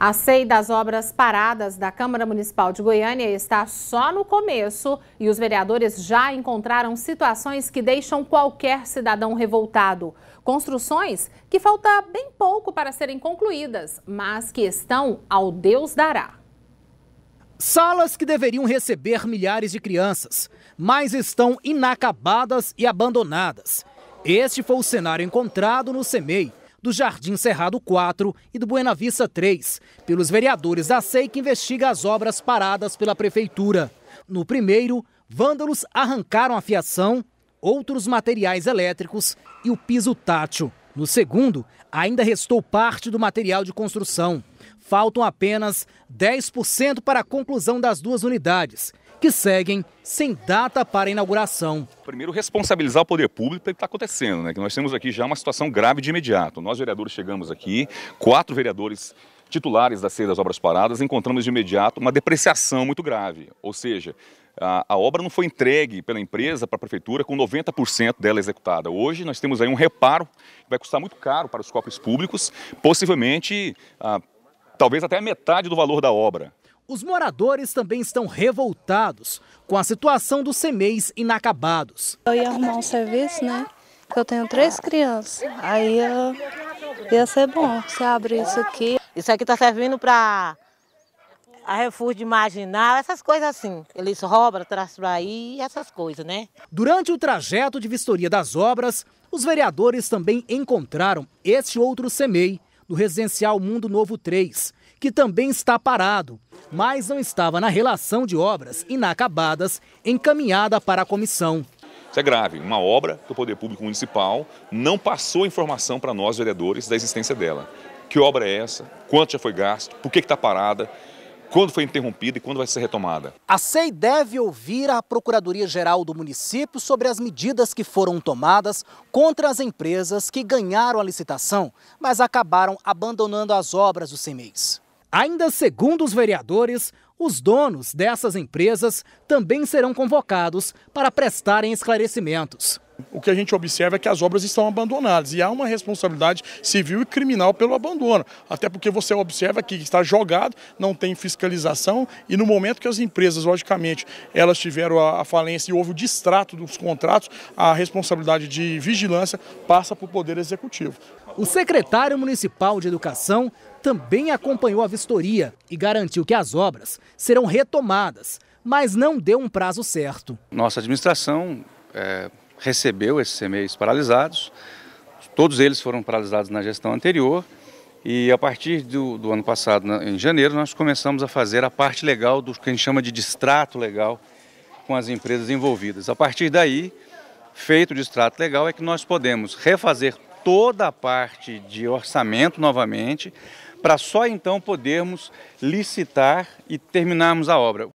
A cei das obras paradas da Câmara Municipal de Goiânia está só no começo e os vereadores já encontraram situações que deixam qualquer cidadão revoltado. Construções que falta bem pouco para serem concluídas, mas que estão ao Deus dará. Salas que deveriam receber milhares de crianças, mas estão inacabadas e abandonadas. Este foi o cenário encontrado no CEMEI, do Jardim Cerrado 4 e do Buena Vista 3, pelos vereadores da SEI que investiga as obras paradas pela prefeitura. No primeiro, vândalos arrancaram a fiação, outros materiais elétricos e o piso tátil. No segundo, ainda restou parte do material de construção. Faltam apenas 10% para a conclusão das duas unidades que seguem sem data para inauguração. Primeiro, responsabilizar o poder público pelo que está acontecendo, né? Que nós temos aqui já uma situação grave de imediato. Nós, vereadores, chegamos aqui, quatro vereadores titulares da sede das obras paradas, encontramos de imediato uma depreciação muito grave. Ou seja, a, a, obra não foi entregue pela empresa para a prefeitura com 90% dela executada. Hoje nós temos aí um reparo que vai custar muito caro para os cofres públicos, possivelmente talvez até a metade do valor da obra. Os moradores também estão revoltados com a situação dos semeis inacabados. Eu ia arrumar um serviço, né? Eu tenho três crianças. Aí eu... ia ser bom você abrir isso aqui. Isso aqui está servindo para a refúgio marginal, essas coisas assim. Eles roubam, traz para aí, essas coisas, né? Durante o trajeto de vistoria das obras, os vereadores também encontraram este outro semei do residencial Mundo Novo 3, que também está parado mas não estava na relação de obras inacabadas encaminhada para a comissão. Isso é grave. Uma obra do Poder Público Municipal não passou informação para nós, vereadores, da existência dela. Que obra é essa? Quanto já foi gasto? Por que está parada? Quando foi interrompida e quando vai ser retomada? A SEI deve ouvir a Procuradoria-Geral do município sobre as medidas que foram tomadas contra as empresas que ganharam a licitação, mas acabaram abandonando as obras do CEMEIS. Ainda segundo os vereadores, os donos dessas empresas também serão convocados para prestarem esclarecimentos. O que a gente observa é que as obras estão abandonadas e há uma responsabilidade civil e criminal pelo abandono. Até porque você observa que está jogado, não tem fiscalização e no momento que as empresas, logicamente, elas tiveram a, falência e houve o distrato dos contratos, a responsabilidade de vigilância passa para o Poder Executivo. O secretário municipal de Educação também acompanhou a vistoria e garantiu que as obras serão retomadas, mas não deu um prazo certo. Nossa administração. É recebeu esses semeios paralisados, todos eles foram paralisados na gestão anterior e a partir do, do ano passado, em janeiro, nós começamos a fazer a parte legal do que a gente chama de distrato legal com as empresas envolvidas. A partir daí, feito o distrato legal, é que nós podemos refazer toda a parte de orçamento novamente, para só então podermos licitar e terminarmos a obra.